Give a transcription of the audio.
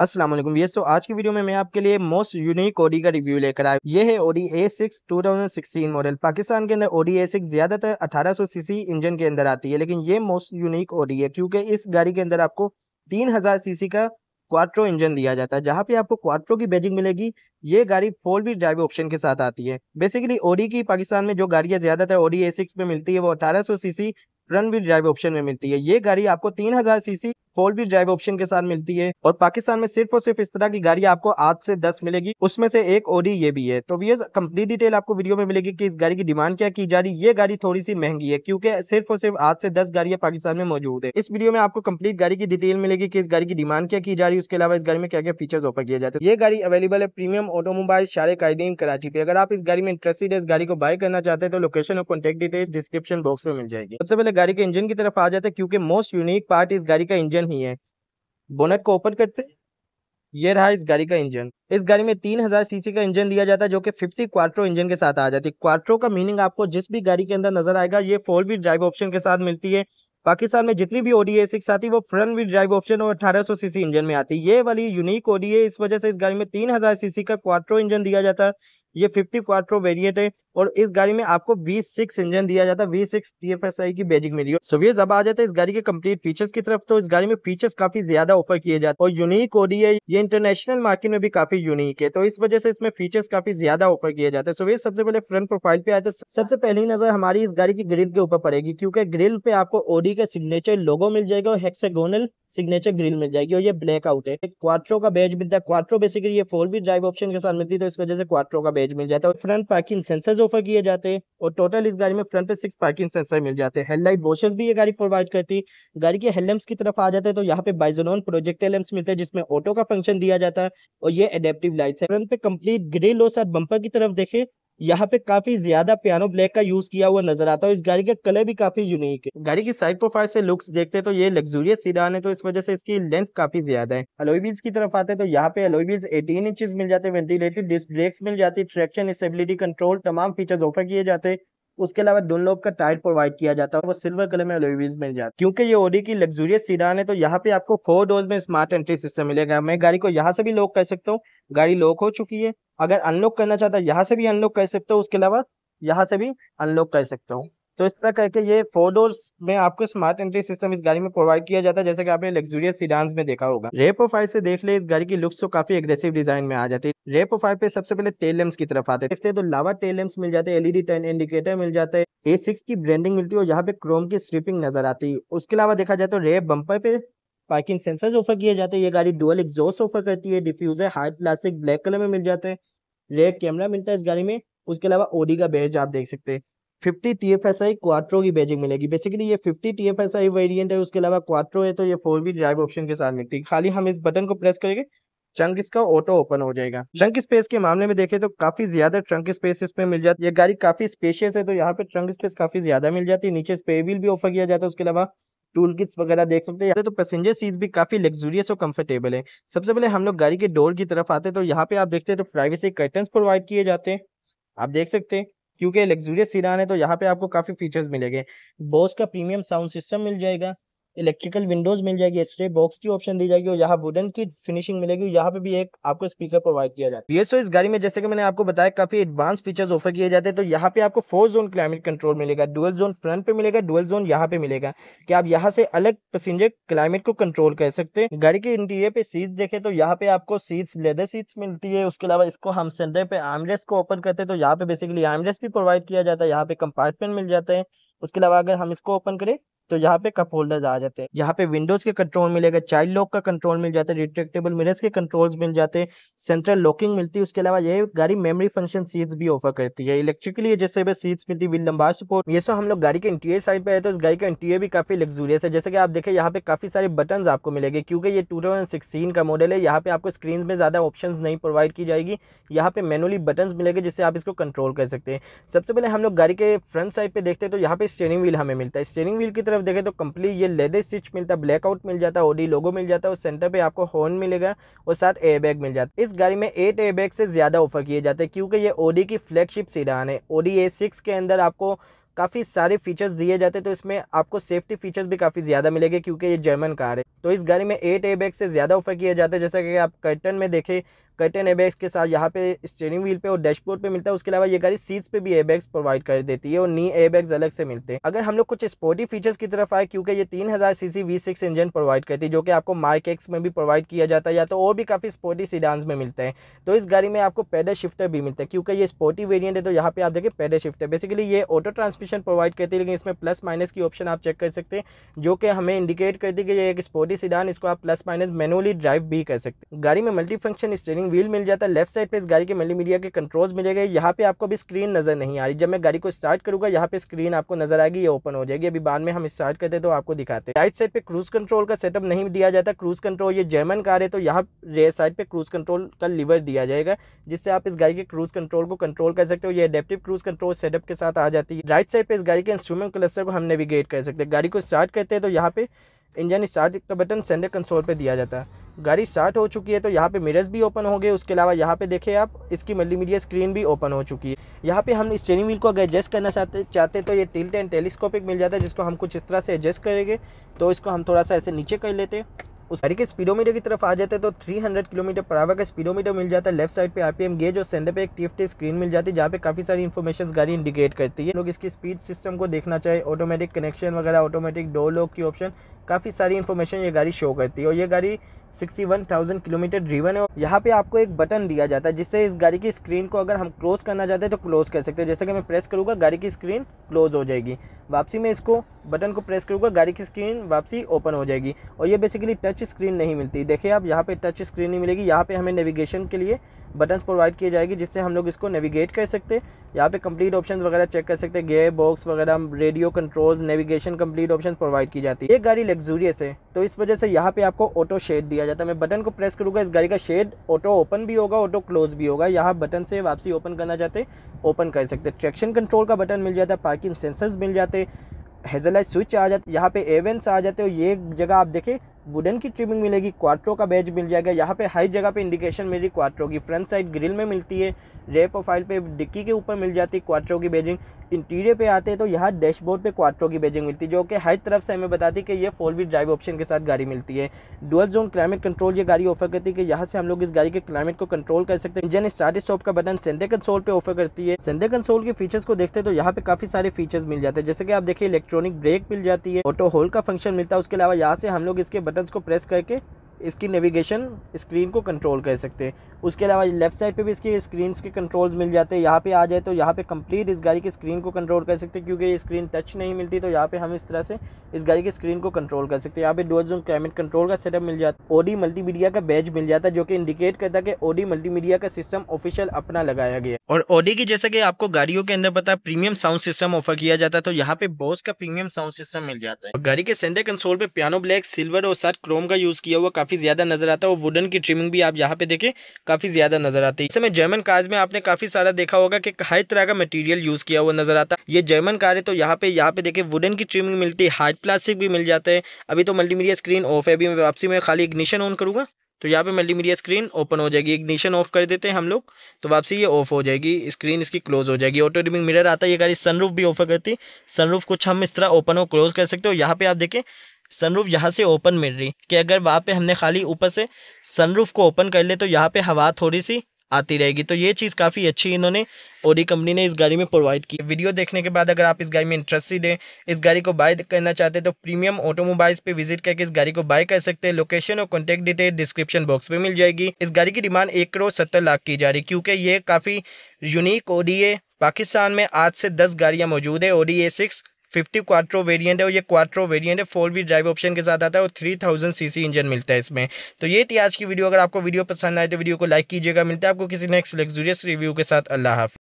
असलम ये तो आज की वीडियो में मैं आपके लिए मोस्ट यूनिक ओडी का रिव्यू लेकर आया ये है Audi A six two thousand sixteen model Pakistan के अंदर ओडी ए सिक्स ज्यादातर अठारह सौ सीसी इंजन के अंदर आती है लेकिन ये मोस्ट यूनिक ओडी है क्योंकि इस गाड़ी के अंदर आपको तीन हजार सीसी का क्वाट्रो इंजन दिया जाता है जहाँ पे आपको क्वाट्रो की बैजिंग मिलेगी ये गाड़ी फोर व्हील ड्राइव ऑप्शन के साथ आती है बेसिकली ओडी की पाकिस्तान में जो गाड़ियाँ ज्यादातर ओडी ए सिक्स में मिलती है वो अठारह सौ CC front wheel drive option में मिलती है ये गाड़ी आपको तीन हजार CC four wheel drive option के साथ मिलती है और पाकिस्तान में सिर्फ और सिर्फ इस तरह की गाड़ी आपको आठ से दस मिलेगी उसमें से एक और ये भी है तो ये कंप्लीट डिटेल आपको वीडियो में मिलेगी कि इस गाड़ी की डिमांड क्या की जा रही है ये गाड़ी थोड़ी सी महंगी है क्योंकि सिर्फ और सिर्फ आठ से दस गाड़ियां पाकिस्तान में मौजूद है इस वीडियो में आपको कंप्लीट गाड़ी की डिटेल मिलेगी कि इस गाड़ी की डिमांड क्या की जा रही है उसके अलावा इस गाड़ी में क्या क्या फीचर्स ऑफर किया जाता है ये गाड़ी अवेलेबल है प्रीमियम ऑटोमोबाइल शारे कायदीन कराची पे अगर आप इस गाड़ी में इंटरेस्टेड है इस गाड़ी को बाय करना चाहते हैं तो लोकेशन और कॉन्टेक्ट डिटेल डिस्क्रिप्शन बॉक्स में मिल जाएगी सबसे पहले गाड़ी के इंजन की तरफ आ जाते हैं क्योंकि मोस्ट यूनिक पार्ट इस गाड़ी का इंजन इंजन ही है बोनट को ओपन करते हैं ये रहा इस गाड़ी का इंजन इस गाड़ी में 3000 सीसी का इंजन दिया जाता है जो कि 50 क्वार्ट्रो इंजन के साथ आ जाती है क्वार्ट्रो का मीनिंग आपको जिस भी गाड़ी के अंदर नजर आएगा ये फोर व्हील ड्राइव ऑप्शन के साथ मिलती है पाकिस्तान में जितनी भी ओडी ए सिक्स आती है वो फ्रंट व्हील ड्राइव ऑप्शन और 1800 सीसी इंजन में आती है ये वाली यूनिक ओडी है इस वजह से इस गाड़ी में 3000 सीसी का क्वार्ट्रो इंजन दिया जाता है ये फिफ्टी क्वाट्रो वेरिएंट है और इस गाड़ी में आपको वी सिक्स इंजन दिया जाता है V six T F S I की बेजिक मिली हो सो अब आ जाता है इस गाड़ी के कंप्लीट फीचर्स की तरफ तो इस गाड़ी में फीचर्स काफी ज्यादा ऑफर किए जाते हैं और यूनिक हो रही है ये इंटरनेशनल मार्केट में भी काफी यूनिक है तो इस वजह से इसमें फीचर्स काफी ज्यादा ऑफर किए जाते हैं सो सबसे पहले फ्रंट प्रोफाइल पे आते हैं सबसे पहली नजर हमारी इस गाड़ी की ग्रिल के ऊपर पड़ेगी क्योंकि ग्रिल पे आपको ओडी का सिग्नेचर लोगो मिल जाएगा और हेक्सागोनल सिग्नेचर ग्रिल मिल जाएगी और ये ब्लैक आउट है क्वाट्रो का बेज मिलता है क्वाट्रो बेसिकली ये फोर व्हील ड्राइव ऑप्शन के साथ मिलती है तो इस वजह से क्वाट्रो का बेज स्टोरेज मिल जाता है और फ्रंट पार्किंग सेंसर ऑफर किए जाते हैं और टोटल इस गाड़ी में फ्रंट पे सिक्स पार्किंग सेंसर मिल जाते हैं हेडलाइट वॉशर्स भी ये गाड़ी प्रोवाइड करती है गाड़ी के हेडलैम्स की तरफ आ जाते हैं तो यहाँ पे बाइजोनोन प्रोजेक्टेड लैम्प्स मिलते हैं जिसमें ऑटो का फंक्शन दिया जाता है और ये एडेप्टिव लाइट्स है फ्रंट पे कंप्लीट ग्रे लो सर बंपर की तरफ देखें यहाँ पे काफी ज्यादा पियानो ब्लैक का यूज किया हुआ नजर आता है इस गाड़ी का कलर भी काफी यूनिक है गाड़ी की साइड प्रोफाइल से लुक्स देखते हैं तो ये लग्जूरियस सीडान है तो इस वजह से इसकी लेंथ काफी ज्यादा है अलोई व्हील्स की तरफ आते हैं तो यहाँ पे अलोई व्हील्स 18 इंचेस मिल जाते हैं वेंटिलेटेड डिस्क ब्रेक्स मिल जाती है ट्रैक्शन स्टेबिलिटी कंट्रोल तमाम फीचर ऑफर किए जाते हैं उसके अलावा दोनों लोग का टायर प्रोवाइड किया जाता है वो सिल्वर कलर में अलोवीज मिल जाता है क्योंकि ये ओडी की लग्जूरियस सीडान है तो यहाँ पे आपको फोर डोर में स्मार्ट एंट्री सिस्टम मिलेगा मैं गाड़ी को यहाँ से भी लॉक कर सकता हूँ गाड़ी लॉक हो चुकी है अगर अनलॉक करना चाहता है यहाँ से भी अनलॉक कर सकता हूँ उसके अलावा यहाँ से भी अनलॉक कर सकता हूँ तो इस तरह करके ये फोर डोर्स में आपको स्मार्ट एंट्री सिस्टम इस गाड़ी में प्रोवाइड किया जाता है जैसे कि आपने लग्जूरियस सीडांस में देखा होगा रेपो फाइव से देख ले इस गाड़ी की लुक्स तो काफी एग्रेसिव डिजाइन में आ जाती है रेपो फाइव पे सबसे पहले टेल लेम्स की तरफ आते हैं तो लावा टेल लेम्स मिल जाते हैं एलईडी टेन इंडिकेटर मिल जाते हैं ए सिक्स की ब्रांडिंग मिलती है और यहाँ पे क्रोम की स्ट्रिपिंग नजर आती है उसके अलावा देखा जाए तो रेप बंपर पे पार्किंग सेंसर ऑफर किए जाते हैं ये गाड़ी डुअल एग्जॉस्ट ऑफर करती है diffuser high plastic black colour में मिल जाते हैं रेप कैमरा मिलता है इस गाड़ी में उसके अलावा ओडी का बेज आप देख सकते हैं fifty T F S I quattro की बैजिंग मिलेगी बेसिकली ये fifty T F S I variant है उसके अलावा क्वाट्रो है तो ये फोर वी ड्राइव ऑप्शन के साथ मिलती है खाली हम इस बटन को प्रेस करेंगे ट्रंक इसका ऑटो ओपन हो जाएगा ट्रंक स्पेस के मामले में देखें तो काफी ज्यादा ट्रंक स्पेस इसमें मिल जाती है ये गाड़ी काफी स्पेशियस है तो यहाँ पे ट्रंक स्पेस काफी ज्यादा मिल जाती है नीचे स्पे व्हील भी ऑफर किया जाता है उसके अलावा टूल किट्स वगैरह देख सकते हैं तो पैसेंजर सीट्स भी काफी लग्जूरियस और कंफर्टेबल है सबसे पहले हम लोग गाड़ी के डोर की तरफ आते हैं तो यहाँ पे आप देखते हैं तो प्राइवेसी कर्टन प्रोवाइड किए जाते हैं आप देख सकते हैं क्योंकि लग्जूरियस सीडान है तो यहाँ पे आपको काफ़ी फीचर्स मिलेंगे बोस का प्रीमियम साउंड सिस्टम मिल जाएगा इलेक्ट्रिकल विंडोज मिल जाएगी स्ट्रे बॉक्स की ऑप्शन दी जाएगी और यहाँ वुडन की फिनिशिंग मिलेगी यहाँ पे भी एक आपको स्पीकर प्रोवाइड किया जाता है इस गाड़ी में जैसे कि मैंने आपको बताया काफी एडवांस फीचर्स ऑफर किए जाते हैं तो यहाँ पे आपको फोर जोन क्लाइमेट कंट्रोल मिलेगा डुअल जोन फ्रंट पे मिलेगा डुअल जोन यहाँ पे मिलेगा कि आप यहाँ से अलग पैसेंजर क्लाइमेट को कंट्रोल कर सकते हैं गाड़ी के इंटीरियर पे सीट देखे तो यहाँ पे आपको सीट्स लेदर सीट्स मिलती है उसके अलावा इसको हम सेंटर पे आमरेस को ओपन करते हैं तो यहाँ पे बेसिकली आमरेस भी प्रोवाइड किया जाता है यहाँ पे कंपार्टमेंट मिल जाता है उसके अलावा अगर हम इसको ओपन करें तो यहाँ पे कप होल्डर्स आ जाते हैं यहाँ पे विंडोज के कंट्रोल मिलेगा चाइल्ड लॉक का कंट्रोल मिल जाता है रिट्रेक्टेबल मिरर्स के कंट्रोल्स मिल जाते हैं सेंट्रल लॉकिंग मिलती है उसके अलावा ये गाड़ी मेमोरी फंक्शन सीट्स भी ऑफर करती है इलेक्ट्रिकली जैसे सीट्स मिलती है लंबा सपोर्ट ये सो हम लोग गाड़ी के इंटीरियर साइड पे है तो इस गाड़ी का इंटीरियर भी काफी लग्जूरियस है जैसे कि आप देखें यहाँ पे काफी सारे बटन आपको मिलेगी क्योंकि ये टू का मॉडल है यहाँ पे आपको स्क्रीन में ज्यादा ऑप्शन नहीं प्रोवाइड की जाएगी यहाँ पे मेनुअली बटन मिलेगा जिससे आप इसको कंट्रोल कर सकते हैं सबसे पहले हम लोग गाड़ी के फ्रंट साइड पे देखते हैं तो यहाँ पे स्टेयरिंग व्हील हमें मिलता है स्टेयरिंग व्हील की तरफ तरफ देखें तो कंप्लीट ये लेदर स्टिच मिलता है ब्लैकआउट मिल जाता है ओडी लोगो मिल जाता है और सेंटर पे आपको हॉर्न मिलेगा और साथ एयरबैग मिल जाता है इस गाड़ी में एट एयरबैग से ज़्यादा ऑफर किए जाते हैं क्योंकि ये ओडी की फ्लैगशिप सीडान है ओडी ए के अंदर आपको काफ़ी सारे फीचर्स दिए जाते हैं तो इसमें आपको सेफ्टी फीचर्स भी काफ़ी ज़्यादा मिलेंगे क्योंकि ये जर्मन कार है तो इस गाड़ी में एट ए से ज़्यादा ऑफर किया जाता है जैसा कि आप कर्टन में देखें कर्टन एयरबैग्स के साथ यहाँ पे स्टेयरिंग व्हील पे और डैशबोर्ड पे मिलता है उसके अलावा ये गाड़ी सीट्स पे भी एयरबैग्स प्रोवाइड कर देती है और नी एयरबैग्स अलग से मिलते हैं अगर हम लोग कुछ स्पोर्टी फीचर्स की तरफ आए क्योंकि ये तीन हजार CC V six engine provide करती है जो कि आपको माइक एक्स में भी प्रोवाइड किया जाता है या तो और भी काफ़ी स्पोर्टी सीडांस में मिलते हैं तो इस गाड़ी में आपको पैडल शिफ्टर भी मिलता है क्योंकि ये स्पोर्टी वेरियंट है तो यहाँ पे आप देखिए पैडल शिफ्टर बेसिकली ये ऑटो ट्रांसमिशन प्रोवाइड करती है लेकिन इसमें प्लस माइनस की ऑप्शन आप चेक कर सकते हैं जो कि हमें इंडिकेट करती है कि ये एक स्पोर्टी सीडान इसको आप प्लस माइनस मैनुअली ड्राइव भी कर सकते हैं गाड़ी में multi function steering steering wheel मिल जाता है लेफ्ट साइड पे इस गाड़ी के मल्टी मीडिया के कंट्रोल्स मिलेंगे यहाँ पे आपको अभी स्क्रीन नज़र नहीं आ रही जब मैं गाड़ी को स्टार्ट करूंगा यहाँ पे स्क्रीन आपको नजर आएगी ये ओपन हो जाएगी अभी बाद में हम स्टार्ट करते तो आपको दिखाते राइट साइड पे क्रूज कंट्रोल का सेटअप नहीं दिया जाता क्रूज कंट्रोल ये जर्मन कार है तो यहाँ रेट साइड पे क्रूज कंट्रोल का लिवर दिया जाएगा जिससे आप इस गाड़ी के क्रूज कंट्रोल को कंट्रोल कर सकते हो ये अडेप्टिव क्रूज कंट्रोल सेटअप के साथ आ जाती है राइट साइड पे इस गाड़ी के इंस्ट्रूमेंट क्लस्टर को हम नेविगेट कर सकते हैं गाड़ी को स्टार्ट करते हैं तो यहाँ पे इंजन स्टार्ट का बटन सेंटर कंसोल पे दिया जाता है गाड़ी स्टार्ट हो चुकी है तो यहाँ पे मिरर्स भी ओपन हो गए उसके अलावा यहाँ पे देखें आप इसकी मल्टीमीडिया स्क्रीन भी ओपन हो चुकी है यहाँ पे हम स्टेयरिंग व्हील को अगर एडजस्ट करना चाहते चाहते तो ये टिल्ट एंड टेलीस्कोपिक मिल जाता है जिसको हम कुछ इस तरह से एडजस्ट करेंगे तो इसको हम थोड़ा सा ऐसे नीचे कर लेते हैं उस गाड़ी के स्पीडोमीटर की तरफ आ जाते तो 300 किलोमीटर पर आवर का स्पीडोमीटर मिल जाता है लेफ्ट साइड पे आरपीएम गेज और सेंटर पे एक टीएफटी स्क्रीन मिल जाती है जहाँ पे काफी सारी इन्फॉर्मेशन गाड़ी इंडिकेट करती है लोग इसकी स्पीड सिस्टम को देखना चाहिए ऑटोमेटिक कनेक्शन वगैरह ऑटोमेटिक डोर लॉक की ऑप्शन काफ़ी सारी इन्फॉर्मेशन ये गाड़ी शो करती है और ये गाड़ी 61,000 किलोमीटर ड्रीवन है यहाँ पे आपको एक बटन दिया जाता है जिससे इस गाड़ी की स्क्रीन को अगर हम क्लोज करना चाहते हैं तो क्लोज कर सकते हैं जैसे कि मैं प्रेस करूँगा गाड़ी की स्क्रीन क्लोज हो जाएगी वापसी में इसको बटन को प्रेस करूँगा गाड़ी की स्क्रीन वापसी ओपन हो जाएगी और ये बेसिकली टच स्क्रीन नहीं मिलती देखिए आप यहाँ पर टच स्क्रीन नहीं मिलेगी यहाँ पर हमें नेविगेशन के लिए बटन प्रोवाइड किए जाएगी जिससे हम लोग इसको नेविगेट कर सकते हैं यहाँ पे कंप्लीट ऑप्शंस वगैरह चेक कर सकते हैं गेयर बॉक्स वगैरह radio controls navigation complete option provide की जाती है ये गाड़ी लग्जूरियस है तो इस वजह से यहाँ पे आपको ऑटो शेड दिया जाता है मैं बटन को प्रेस करूंगा इस गाड़ी का शेड ऑटो ओपन भी होगा ऑटो क्लोज भी होगा यहाँ बटन से वापसी ओपन करना चाहते ओपन कर सकते ट्रैक्शन कंट्रोल का बटन मिल जाता है पार्किंग सेंसर्स मिल जाते हेजलाइट स्विच आ जाते यहाँ पे एवेंट्स आ जाते हो ये जगह आप देखें वुडन की ट्रिमिंग मिलेगी क्वाट्रो का बैच मिल जाएगा यहाँ पे हाई जगह पे इंडिकेशन मेरी क्वाट्रो की फ्रंट साइड ग्रिल में मिलती है रे प्रोफाइल पे डिक्की के ऊपर मिल जाती है क्वाट्रो की बेजिंग इंटीरियर पे आते हैं तो यहाँ डैशबोर्ड पे क्वाट्रो की बेजिंग मिलती है जो कि हर तरफ से हमें बताती है कि ये फोर व्हील ड्राइव ऑप्शन के साथ गाड़ी मिलती है डुअल जोन क्लाइमेट कंट्रोल ये गाड़ी ऑफर करती है कि यहाँ से हम लोग इस गाड़ी के क्लाइमेट को कंट्रोल कर सकते हैं इंजन स्टार्ट स्टॉप का बटन सेंधे कंसोल पर ऑफर करती है सेंधे कंसोल के फीचर्स को देखते तो यहाँ पे काफी सारे फीचर्स मिल जाते हैं जैसे कि आप देखिए इलेक्ट्रॉनिक ब्रेक मिल जाती है ऑटो होल का फंक्शन मिलता है उसके अलावा यहाँ से हम लोग इसके बटन बटन्स को प्रेस करके इसकी नेविगेशन स्क्रीन को कंट्रोल कर सकते हैं उसके अलावा लेफ्ट साइड पे भी इसके स्क्रीन के कंट्रोल्स मिल जाते हैं यहाँ पे आ जाए तो यहाँ पे कंप्लीट इस गाड़ी की स्क्रीन को कंट्रोल कर सकते हैं क्योंकि स्क्रीन टच नहीं मिलती तो यहाँ पे हम इस तरह से इस गाड़ी की स्क्रीन को कंट्रोल कर सकते हैं यहाँ पे डोर जूम क्लाइमेट कंट्रोल का सेटअप मिल जाता है ओडी मल्टीमीडिया का बैच मिल जाता है जो कि इंडिकेट करता है कि ओडी मल्टीमीडिया का सिस्टम ऑफिशियल अपना लगाया गया और ओडी की जैसा कि आपको गाड़ियों के अंदर पता प्रीमियम साउंड सिस्टम ऑफर किया जाता है तो यहाँ पे बॉस का प्रीमियम साउंड सिस्टम मिल जाता है गाड़ी के सेंडे कंसोल पे पियानो ब्लैक सिल्वर और साथ क्रोम का यूज किया हुआ काफ़ी ज़्यादा नज़र आता है और वुडन की ट्रिमिंग भी आप यहाँ पे देखें काफ़ी ज़्यादा नज़र आती है इस समय जर्मन कार्स में आपने काफ़ी सारा देखा होगा कि हर तरह का मटेरियल यूज़ किया हुआ नज़र आता है ये जर्मन कार है तो यहाँ पे यहाँ पे देखे वुडन की ट्रिमिंग मिलती है हार्ड प्लास्टिक भी मिल जाते हैं अभी तो मल्टीमीडिया स्क्रीन ऑफ है अभी मैं वापसी में खाली इग्निशन ऑन करूंगा तो यहाँ पे मल्टीमीडिया स्क्रीन ओपन हो जाएगी इग्निशन ऑफ कर देते हैं हम लोग तो वापसी ये ऑफ हो जाएगी स्क्रीन इसकी क्लोज हो जाएगी ऑटो डिमिंग मिरर आता है ये गाड़ी सनरूफ भी ऑफर करती है सनरूफ कुछ हम इस तरह ओपन और क्लोज कर सकते हो यहाँ पे आप देखें सनरूफ यहाँ से ओपन मिल रही कि अगर वहाँ पे हमने खाली ऊपर से सनरूफ को ओपन कर ले तो यहाँ पे हवा थोड़ी सी आती रहेगी तो ये चीज़ काफ़ी अच्छी इन्होंने ओडी कंपनी ने इस गाड़ी में प्रोवाइड की वीडियो देखने के बाद अगर आप इस गाड़ी में इंटरेस्टेड हैं इस गाड़ी को बाय करना चाहते हैं तो प्रीमियम ऑटोमोबाइल्स पे विजिट करके इस गाड़ी को बाय कर सकते हैं लोकेशन और कॉन्टैक्ट डिटेल डिस्क्रिप्शन बॉक्स में मिल जाएगी इस गाड़ी की डिमांड एक करोड़ सत्तर लाख की जा रही क्योंकि ये काफ़ी यूनिक ओडी है पाकिस्तान में आज से दस गाड़ियाँ मौजूद है Audi A six fifty quattro variant है और ये क्वाट्रो वेरिएंट है फोर वी ड्राइव ऑप्शन के साथ आता है और थ्री थाउजेंड सी इंजन मिलता है इसमें तो ये थी आज की वीडियो अगर आपको वीडियो पसंद आए तो वीडियो को लाइक कीजिएगा मिलता है आपको किसी नेक्स्ट लग्जूरियस रिव्यू के साथ अल्लाह हाफि